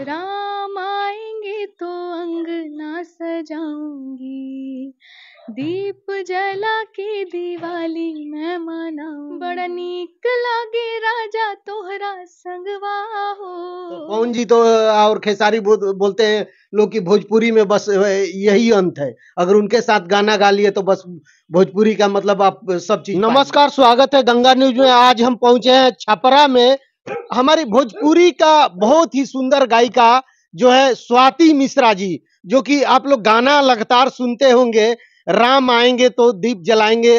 राम आएंगे तो अंगना सजाऊंगी दीप जला के दिवाली मैं मना बड़ा नीक लागे राजा तोहरा संगवा हो तो पवन जी तो और खेसारी बोलते हैं लोग की भोजपुरी में बस यही अंत है अगर उनके साथ गाना गा लिए तो बस भोजपुरी का मतलब आप सब चीज नमस्कार स्वागत है गंगा न्यूज में आज हम पहुंचे हैं छपरा में हमारी भोजपुरी का बहुत ही सुंदर गायिका जो है स्वाति मिश्रा जी जो कि आप लोग गाना लगातार सुनते होंगे राम आएंगे तो दीप जलाएंगे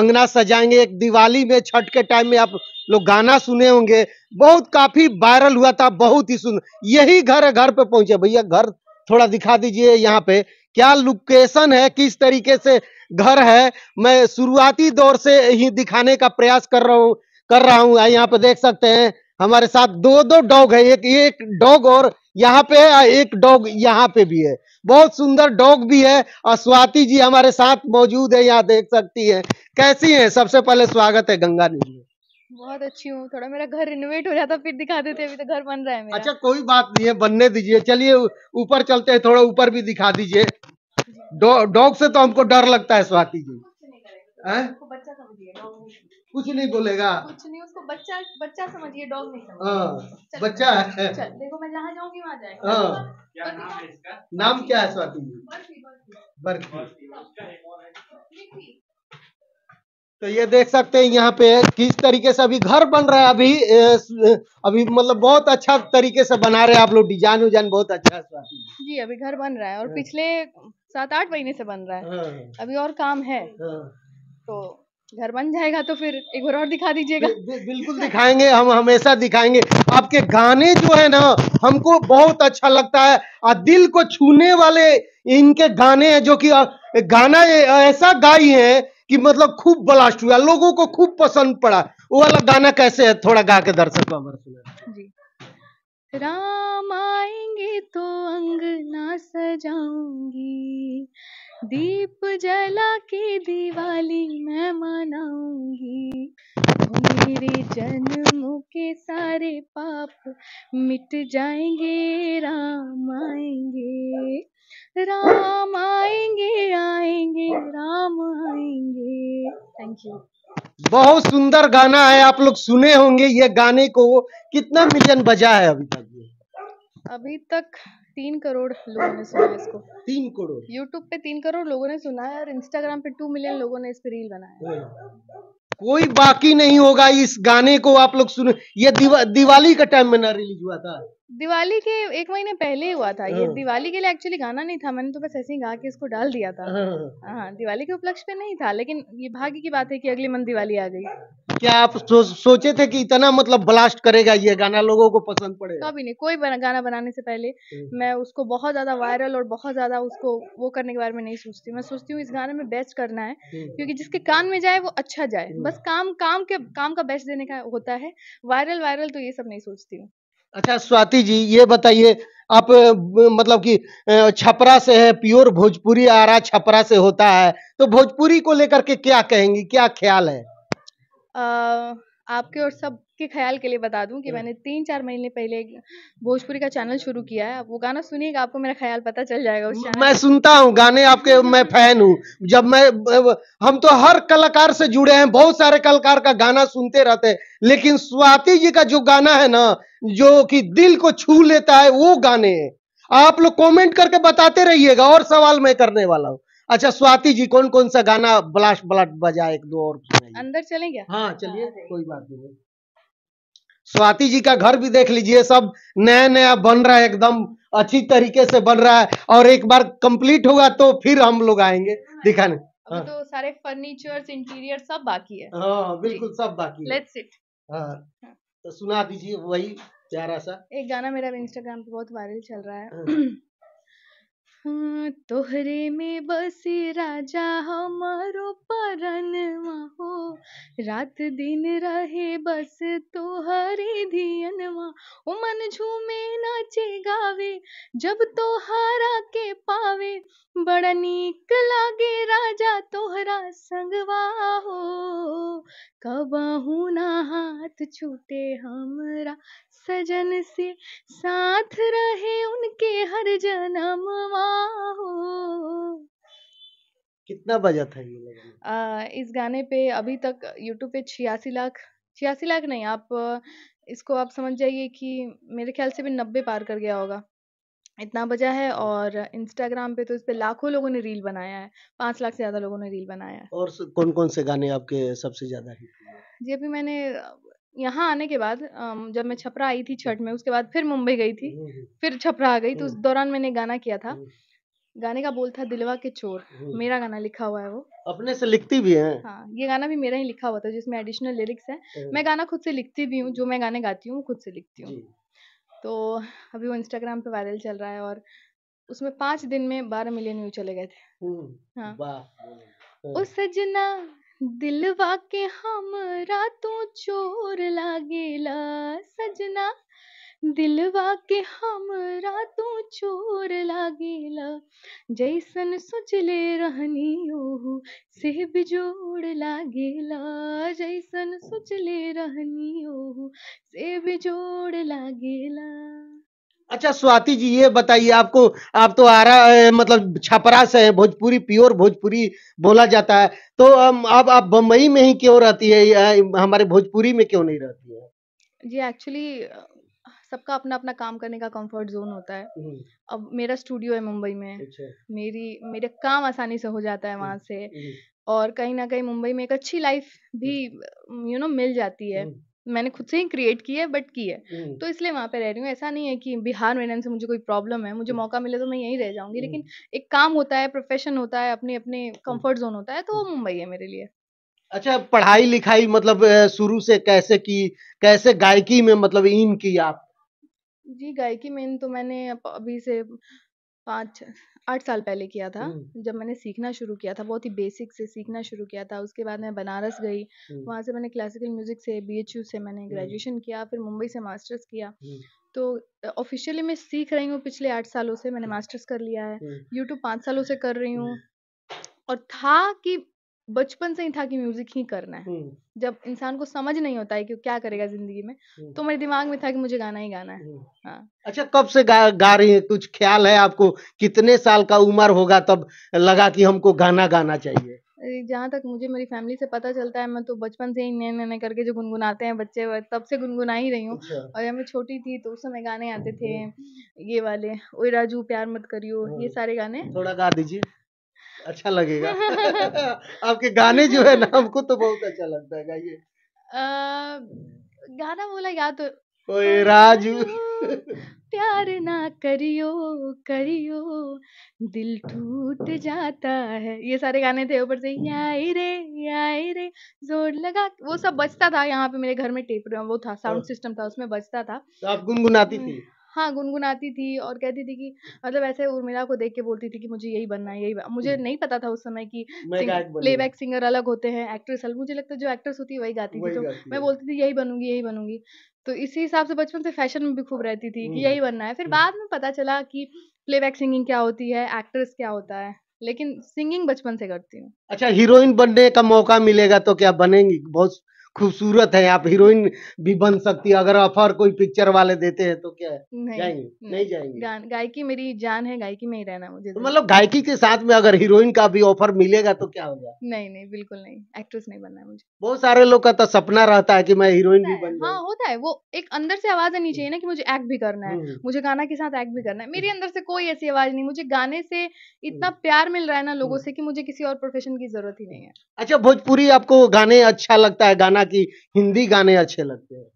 अंगना सजाएंगे एक दिवाली में छठ के टाइम में आप लोग गाना सुने होंगे बहुत काफी वायरल हुआ था बहुत ही सुंदर यही घर घर पे पहुंचे भैया घर थोड़ा दिखा दीजिए यहाँ पे क्या लोकेशन है किस तरीके से घर है मैं शुरुआती दौर से ही दिखाने का प्रयास कर रहा हूँ कर रहा हूँ यहाँ पे देख सकते हैं हमारे साथ दो दो डॉग है एक एक डॉग और यहाँ पे है एक डॉग यहाँ पे भी है बहुत सुंदर डॉग भी है और स्वाति जी हमारे साथ मौजूद है यहाँ देख सकती है कैसी है सबसे पहले स्वागत है गंगा जी बहुत अच्छी हूँ थोड़ा मेरा घर रिनोवेट हो जाता फिर दिखा देते अभी तो घर बन रहा है मेरा। अच्छा कोई बात नहीं है बनने दीजिए चलिए ऊपर चलते हैं थोड़ा ऊपर भी दिखा दीजिए डॉग से तो हमको डर लगता है स्वाति जी हाँ? बच्चा समझिए कुछ नहीं बोलेगा कुछ नहीं उसको बच्चा बच्चा समझिए डॉग नहीं समझ हाँ, बच्चा है चल देखो मैं जहाँ जाऊंगी वहाँ जाएगा हाँ। क्या नाम है इसका नाम क्या है स्वाति जी बर्फी तो ये देख सकते हैं यहाँ पे किस तरीके से अभी घर बन रहा है अभी अभी मतलब बहुत अच्छा तरीके से बना रहे हैं आप लोग डिजाइन उजाइन बहुत अच्छा है स्वाति जी अभी घर बन रहा है और हाँ। पिछले सात आठ महीने से बन रहा है अभी और काम है तो घर बन जाएगा तो फिर एक बार और दिखा दीजिएगा बिल्कुल दिखाएंगे हम हमेशा दिखाएंगे आपके गाने जो है ना हमको बहुत अच्छा लगता है और दिल को छूने वाले इनके गाने हैं जो कि गाना ऐसा गाई है कि मतलब खूब ब्लास्ट हुआ लोगों को खूब पसंद पड़ा वो वाला गाना कैसे है थोड़ा गा के दर्शकों राम आएंगे तो अंगना सजाऊंगी दीप जला के दिवाली मैं मनाऊंगी मेरे जन्मों के सारे पाप मिट जाएंगे राम आएंगे राम आएंगे आएंगे राम आएंगे थैंक यू बहुत सुंदर गाना है आप लोग सुने होंगे ये गाने को कितना मिलियन बजा है अभी तक अभी तक तीन करोड़ लोगों ने सुना है इसको तीन करोड़ यूट्यूब पे तीन करोड़ लोगों ने सुना है और इंस्टाग्राम पे टू मिलियन लोगों ने इस पे रील बनाया कोई बाकी नहीं होगा इस गाने को आप लोग सुन ये दिवा, दिवाली का टाइम में ना रिलीज हुआ था दिवाली के एक महीने पहले ही हुआ था ये हाँ। दिवाली के लिए एक्चुअली गाना नहीं था मैंने तो बस ऐसे ही गा के इसको डाल दिया था हाँ।, हाँ दिवाली के उपलक्ष्य पे नहीं था लेकिन ये भाग्य की बात है कि अगले मन दिवाली आ गई क्या आप सो, सोचे थे कि इतना मतलब ब्लास्ट करेगा ये गाना लोगों को पसंद पड़ेगा कभी नहीं कोई बना, गाना बनाने से पहले हम्म। मैं उसको बहुत ज्यादा वायरल और बहुत ज्यादा उसको वो करने के बारे में नहीं सोचती मैं सोचती हूँ इस गाने में बेस्ट करना है हम्म। क्योंकि जिसके कान में जाए वो अच्छा जाए हम्म। बस काम काम के काम का बेस्ट देने का होता है वायरल वायरल तो ये सब नहीं सोचती हूँ अच्छा स्वाति जी ये बताइए आप मतलब कि छपरा से है प्योर भोजपुरी आ रहा छपरा से होता है तो भोजपुरी को लेकर के क्या कहेंगी क्या ख्याल है आ, आपके और सब के ख्याल के लिए बता दूं कि हम्म। मैंने तीन चार महीने पहले एक भोजपुरी का चैनल शुरू किया है वो गाना सुनिएगा आपको मेरा ख्याल पता चल जाएगा उस मैं सुनता हूँ गाने आपके मैं फैन हूँ जब मैं हम तो हर कलाकार से जुड़े हैं बहुत सारे कलाकार का गाना सुनते रहते हैं लेकिन स्वाति जी का जो गाना है ना जो कि दिल को छू लेता है वो गाने आप लोग कॉमेंट करके बताते रहिएगा और सवाल मैं करने वाला हूँ अच्छा स्वाति जी कौन कौन सा गाना ब्लास्ट ब्लास्ट बजा एक दो और अंदर चलेंगे हाँ चलिए हाँ, कोई बात नहीं स्वाति जी का घर भी देख लीजिए सब नया नया बन रहा है एकदम अच्छी तरीके से बन रहा है और एक बार कंप्लीट होगा तो फिर हम लोग आएंगे हाँ, दिखाने हाँ। तो सारे फर्नीचर इंटीरियर सब बाकी है हाँ बिल्कुल सब बाकी लेट्स इट हाँ।, हाँ तो सुना दीजिए वही प्यारा सा एक गाना मेरा इंस्टाग्राम पे बहुत वायरल चल रहा है हाँ। हाँ तोहरे में बसी राजा हमारो परन हो रात दिन रहे बस तोहरे धियनवा ओ मन झूमे नाचे गावे जब तोहरा के पावे बड़ा नीक लागे राजा तोहरा संगवा हो कबहू ना हाथ छूटे हमरा सजन से साथ रहे उनके हर जन्म हो कितना बजा था ये आ, इस गाने पे अभी तक यूट्यूब पे छियासी लाख छियासी लाख नहीं आप इसको आप समझ जाइए कि मेरे ख्याल से भी नब्बे पार कर गया होगा इतना बजा है और इंस्टाग्राम पे तो इस पे लाखों लोगों ने रील बनाया है पाँच लाख से ज़्यादा लोगों ने रील बनाया है और कौन कौन से गाने आपके सबसे ज़्यादा हिट जी अभी मैंने यहाँ आने के बाद जब मैं छपरा आई थी छठ में उसके बाद फिर मुंबई गई थी हम्म, हम्म। फिर छपरा आ गई तो उस हम्म। दौरान मैंने गाना किया था गाने का बोल था दिलवा के चोर मेरा गाना लिखा हुआ है वो अपने से लिखती भी है हाँ ये गाना भी मेरा ही लिखा हुआ था जिसमें एडिशनल लिरिक्स है मैं गाना खुद से लिखती भी हूँ जो मैं गाने गाती हूँ खुद से लिखती हूँ तो अभी वो इंस्टाग्राम पे वायरल चल रहा है और उसमें पांच दिन में बारह मिलियन व्यू चले गए थे हम्म, हाँ सजना दिलवा के हमरा तू चोर लागेला सजना दिलवा के हमरा तू चोर लागेला जैसन सोचले रहनी ओहू से बिजोड़ लागेला जैसन सोचले रहनी ओहू से बिजोड़ लागेला अच्छा स्वाति जी ये बताइए आपको आप तो आरा मतलब छपरा से है भोजपुरी प्योर भोजपुरी बोला जाता है तो आप आप बम्बई में ही क्यों रहती है हमारे भोजपुरी में क्यों नहीं रहती है जी एक्चुअली सबका अपना अपना काम करने का कंफर्ट जोन होता है हम्म। अब मेरा स्टूडियो है मुंबई में अच्छा। मेरी मेरे काम आसानी से हो जाता है वहाँ हम्म। से हम्म। और कहीं ना कहीं मुंबई में एक अच्छी लाइफ भी यू नो मिल जाती है मैंने खुद से ही क्रिएट की है बट की है तो इसलिए वहाँ पे रह रही हूँ ऐसा नहीं है कि बिहार में से मुझे कोई प्रॉब्लम है मुझे मौका मिले तो मैं यहीं रह जाऊंगी लेकिन एक काम होता है प्रोफेशन होता है अपने अपने कंफर्ट जोन होता है तो वो मुंबई है मेरे लिए अच्छा पढ़ाई लिखाई मतलब शुरू से कैसे की कैसे गायकी में मतलब इन की आप जी, गायकी में तो मैंने अभी से पाँच आठ साल पहले किया था, जब मैंने सीखना शुरू किया था, बहुत ही बेसिक से सीखना शुरू किया था, उसके बाद मैं बनारस गई, वहाँ से मैंने क्लासिकल म्यूज़िक से बी से मैंने ग्रेजुएशन किया, फिर मुंबई से मास्टर्स किया। तो ऑफ़िशियली मैं सीख रही हूँ पिछले आठ सालों से, मैंने मास्टर्स कर लिया है, यूट्यूब पाँच सालों से कर रही हूँ और था कि बचपन से ही था कि म्यूजिक ही करना है हम्म। जब इंसान को समझ नहीं होता है कि क्या करेगा जिंदगी में हम्म। तो मेरे दिमाग में था कि मुझे गाना ही गाना है हम्म। हाँ। अच्छा कब से गा, गा रही है कुछ ख्याल है आपको कितने साल का उम्र होगा तब लगा कि हमको गाना गाना चाहिए जहाँ तक मुझे मेरी फैमिली से पता चलता है मैं तो बचपन से ही नए नए करके जो गुनगुनाते हैं बच्चे तब से गुनगुना ही रही हूँ अच्छा। और जब मैं छोटी थी तो उस समय गाने आते थे ये वाले ओ राजू प्यार मत करियो ये सारे गाने थोड़ा गा दीजिए अच्छा लगेगा आपके गाने जो है ना हमको तो बहुत अच्छा लगता है गाइए गाना बोला या तो ओए राजू प्यार ना करियो करियो दिल टूट जाता है ये सारे गाने थे ऊपर से आई रे आई रे जोर लगा वो सब बजता था यहाँ पे मेरे घर में टेप वो था साउंड हाँ। सिस्टम था उसमें बजता था तो आप गुनगुनाती थी हाँ गुनगुनाती थी और कहती थी कि मतलब ऐसे उर्मिला को देख के बोलती थी कि मुझे यही बनना है यही बनना। मुझे हम्म। नहीं पता था उस समय की प्ले बैक सिंगर अलग होते हैं एक्ट्रेस अलग मुझे लगता है जो एक्ट्रेस होती है वही गाती थी तो मैं बोलती थी यही बनूंगी यही बनूंगी तो इसी हिसाब से बचपन से फैशन में भी खूब हाँ, रहती थी कि हम्म, यही बनना है फिर हम्म। बाद में पता चला कि प्लेबैक सिंगिंग क्या होती है एक्ट्रेस क्या होता है लेकिन सिंगिंग बचपन से करती हूँ अच्छा हीरोइन बनने का मौका मिलेगा तो क्या बनेंगी बहुत खूबसूरत है आप हीरोइन भी बन सकती है अगर ऑफर कोई पिक्चर वाले देते हैं तो क्या है नहीं, जाएंगे नहीं, नहीं जाएंगे गायकी मेरी जान है गायकी में ही रहना मुझे तो मतलब गायकी के साथ में अगर हीरोइन का भी ऑफर मिलेगा तो क्या होगा नहीं नहीं बिल्कुल नहीं एक्ट्रेस नहीं बनना है मुझे बहुत सारे लोग का तो सपना रहता है की मैं हीरोइन भी बन हाँ होता है वो एक अंदर से आवाज आनी चाहिए ना की मुझे एक्ट भी करना है हम्म। मुझे गाना के साथ एक्ट भी करना है मेरे हम्म। अंदर से कोई ऐसी आवाज नहीं मुझे गाने से इतना हम्म। प्यार मिल रहा है ना लोगों से की मुझे किसी और प्रोफेशन की जरूरत ही नहीं है अच्छा भोजपुरी आपको गाने अच्छा लगता है गाना कि हिंदी गाने अच्छे लगते हैं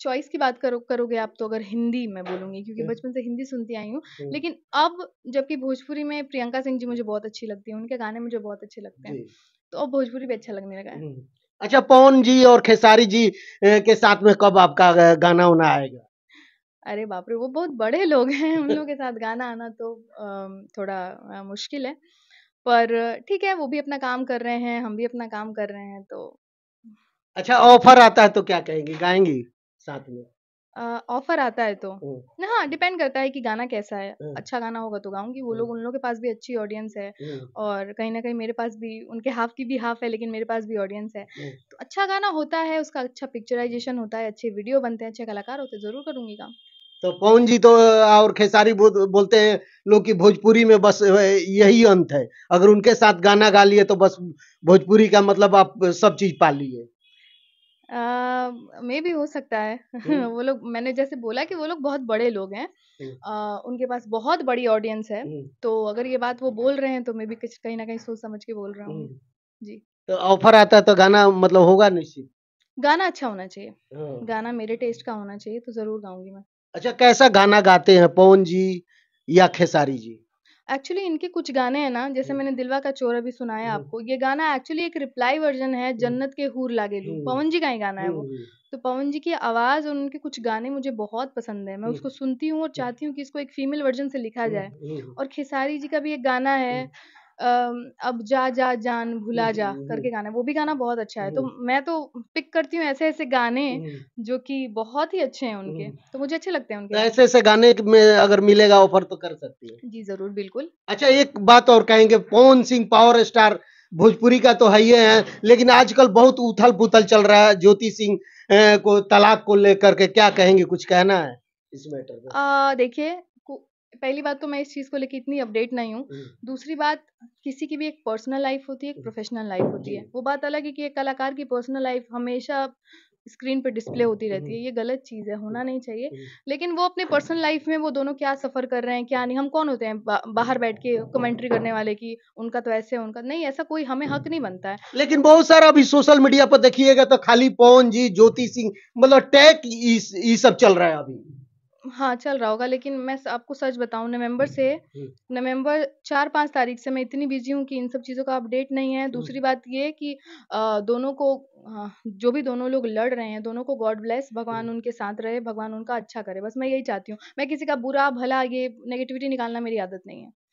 चॉइस की बात करो करोगे आप तो अगर हिंदी मैं बोलूंगी क्योंकि हम्म। बचपन से हिंदी सुनती आई हूँ हम्म। लेकिन अब जबकि भोजपुरी में प्रियंका सिंह जी मुझे बहुत अच्छी लगती है उनके गाने मुझे बहुत अच्छे लगते हैं तो अब भोजपुरी भी अच्छा लगने लगा है हम्म। अच्छा पवन जी और खेसारी जी के साथ में कब आपका गाना उना आएगा अरे बाप रे वो बहुत बड़े लोग हैं उन लोगों के साथ गाना आना तो थोड़ा मुश्किल है पर ठीक है वो भी अपना काम कर रहे हैं हम भी अपना काम कर रहे हैं तो अच्छा ऑफर आता है तो क्या कहेंगी गाएंगी साथ में ऑफर आता है तो हम्म। हाँ डिपेंड करता है कि गाना कैसा है हम्म। अच्छा गाना होगा तो गाऊंगी वो हम्म। लोग उन लोगों के पास भी अच्छी ऑडियंस है और कहीं ना कहीं मेरे पास भी उनके हाफ की भी हाफ है लेकिन मेरे पास भी ऑडियंस है तो अच्छा गाना होता है उसका अच्छा पिक्चराइजेशन होता है अच्छे वीडियो बनते हैं अच्छे कलाकार होते हैं जरूर करूंगी काम तो पवन जी तो और खेसारी बोलते हैं लोग की भोजपुरी में बस यही अंत है अगर उनके साथ गाना गा लिए तो बस भोजपुरी का मतलब आप सब चीज पा लिए मे भी हो सकता है वो लोग मैंने जैसे बोला कि वो लोग बहुत बड़े लोग हैं। हुँ। उनके पास बहुत बड़ी ऑडियंस है, तो अगर ये बात वो बोल रहे हैं तो मैं भी कुछ कहीं ना कहीं सोच समझ के बोल रहा हूँ जी। तो ऑफर आता है तो गाना मतलब होगा निश्चित? गाना अच्छा होना चाहिए। हाँ। गाना मेरे टेस्ट का होना चाहिए, तो ज़रूर गाऊंगी मैं। अच्छा, कैसा गाना गाते हैं पवन जी या खेसारी जी? एक्चुअली इनके कुछ गाने हैं ना जैसे हम्म। मैंने दिलवा का चोर अभी सुनाया हम्म। आपको ये गाना एक्चुअली एक रिप्लाई वर्जन है हम्म। जन्नत के हूर लागे लू पवन जी का ही गाना है वो तो पवन जी की आवाज़ और उनके कुछ गाने मुझे बहुत पसंद है मैं उसको सुनती हूँ और चाहती हूँ कि इसको एक फीमेल वर्जन से लिखा जाए और खेसारी जी का भी एक गाना है अब जा जा जान भुला जा हम्म, हम्म, करके हम्म। गाना वो भी गाना बहुत अच्छा है तो मैं तो पिक करती हूँ ऐसे ऐसे गाने जो कि बहुत ही अच्छे हैं उनके तो मुझे अच्छे लगते हैं उनके ऐसे तो ऐसे गाने में अगर मिलेगा ऑफर तो कर सकती है जी जरूर बिल्कुल अच्छा एक बात और कहेंगे पवन सिंह पावर स्टार भोजपुरी का तो है ही है लेकिन आजकल बहुत उथल पुथल चल रहा है ज्योति सिंह को तलाक को लेकर के क्या कहेंगे कुछ कहना है इस मैटर में देखिए पहली बात तो मैं इस चीज़ को लेकर इतनी अपडेट नहीं हूँ हम्म। दूसरी बात किसी की भी एक पर्सनल लाइफ होती है एक हम्म। प्रोफेशनल लाइफ होती है वो बात अलग है कि एक कलाकार की पर्सनल लाइफ हमेशा स्क्रीन पर डिस्प्ले हम्म। होती रहती है ये गलत चीज़ है होना नहीं चाहिए लेकिन वो अपने पर्सनल लाइफ में वो दोनों क्या सफ़र कर रहे हैं क्या नहीं हम कौन होते हैं बा, बाहर बैठ के कमेंट्री करने वाले की उनका तो ऐसे उनका नहीं ऐसा कोई हमें हक नहीं बनता है लेकिन बहुत सारा अभी सोशल मीडिया पर देखिएगा तो खाली पवन जी ज्योति सिंह मतलब टैग ये सब चल रहा है अभी हाँ, चल रहा होगा लेकिन मैं आपको सच बताऊँ नवंबर हम्म, से हम्म। नवंबर चार पांच तारीख से मैं इतनी बिज़ी हूँ कि इन सब चीज़ों का अपडेट नहीं है। हम्म। दूसरी बात ये कि दोनों को हाँ, जो भी दोनों लोग लड़ रहे हैं, दोनों को गॉड ब्लेस भगवान उनके साथ रहे, भगवान उनका अच्छा करे, बस मैं यही चाहती हूँ। मैं किसी का बुरा-भला ये नेगेटिविटी निकालना मेरी आदत नहीं है।